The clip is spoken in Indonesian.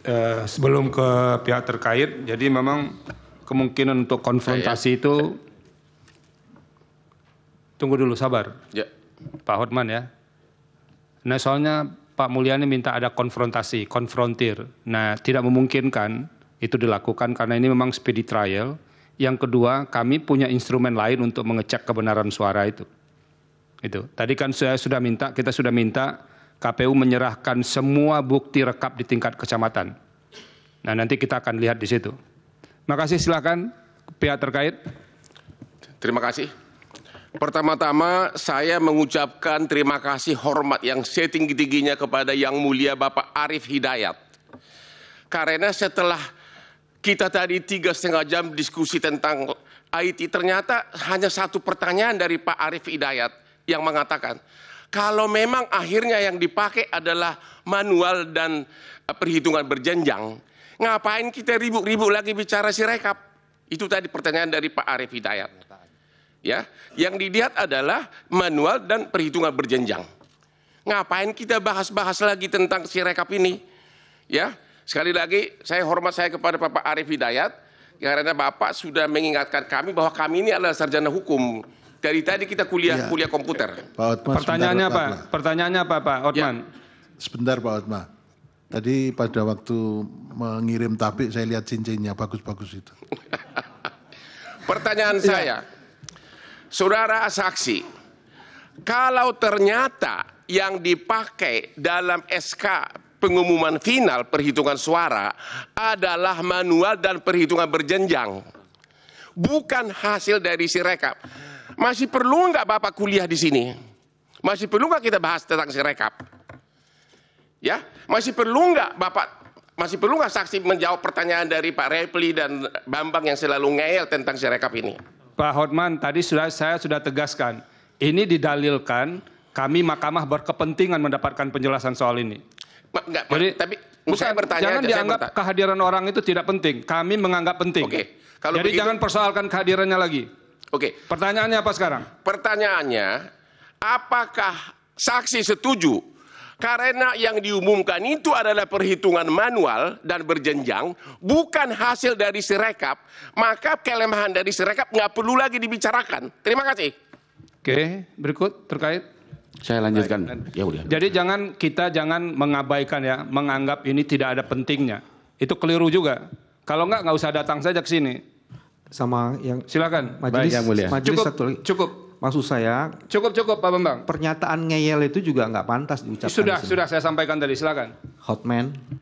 Eh, sebelum ke pihak terkait, jadi memang kemungkinan untuk konfrontasi ya, ya. itu tunggu dulu sabar. Ya. Pak Hotman ya. Nah soalnya Pak Mulyani minta ada konfrontasi, konfrontir. Nah tidak memungkinkan itu dilakukan karena ini memang speedy trial. Yang kedua kami punya instrumen lain untuk mengecek kebenaran suara itu. Itu. Tadi kan saya sudah minta, kita sudah minta KPU menyerahkan semua bukti rekap di tingkat kecamatan. Nah, nanti kita akan lihat di situ. Terima kasih, silakan pihak terkait. Terima kasih. Pertama-tama saya mengucapkan terima kasih hormat yang setinggi-tingginya kepada Yang Mulia Bapak Arief Hidayat. Karena setelah kita tadi tiga setengah jam diskusi tentang IT, ternyata hanya satu pertanyaan dari Pak Arief Hidayat yang mengatakan, kalau memang akhirnya yang dipakai adalah manual dan eh, perhitungan berjenjang, ngapain kita ribu-ribu lagi bicara sirekap? Itu tadi pertanyaan dari Pak Arief Hidayat. Ya, yang dilihat adalah manual dan perhitungan berjenjang. Ngapain kita bahas-bahas lagi tentang sirekap ini? Ya, sekali lagi saya hormat saya kepada Bapak Arief Hidayat karena Bapak sudah mengingatkan kami bahwa kami ini adalah sarjana hukum dari tadi kita kuliah ya. kuliah komputer. Pak Otman, pertanyaannya apa? Pertanyaannya apa Pak ya. Otman? Ya. Sebentar Pak Otman. Tadi pada waktu mengirim tabik saya lihat cincinnya bagus-bagus itu. Pertanyaan ya. saya, saudara saksi, kalau ternyata yang dipakai dalam SK pengumuman final perhitungan suara adalah manual dan perhitungan berjenjang. Bukan hasil dari sirekap. Masih perlu nggak Bapak kuliah di sini? Masih perlu nggak kita bahas tentang sirekap? Ya, masih perlu nggak Bapak masih perlu nggak saksi menjawab pertanyaan dari Pak Repli dan Bambang yang selalu ngeyel tentang sirekap ini? Pak Hotman, tadi sudah saya sudah tegaskan, ini didalilkan kami Mahkamah berkepentingan mendapatkan penjelasan soal ini. Ma, enggak, Jadi, tapi bukan, saya bertanya jangan aja, dianggap saya kehadiran orang itu tidak penting. Kami menganggap penting. Oke, kalau Jadi begitu, jangan persoalkan kehadirannya lagi. Oke. Pertanyaannya apa sekarang? Pertanyaannya, apakah saksi setuju karena yang diumumkan itu adalah perhitungan manual dan berjenjang, bukan hasil dari sirekap, maka kelemahan dari sirekap nggak perlu lagi dibicarakan. Terima kasih. Oke, berikut terkait. Saya lanjutkan. Ya udah. Jadi jangan kita jangan mengabaikan ya, menganggap ini tidak ada pentingnya. Itu keliru juga. Kalau nggak nggak usah datang saja ke sini sama yang silakan majelis yang mulia. majelis cukup, satu lagi. Cukup. Maksud saya Cukup cukup Pak Bambang. Pernyataan ngeyel itu juga nggak pantas diucapkan. Sudah sudah saya sampaikan tadi silakan. Hotman.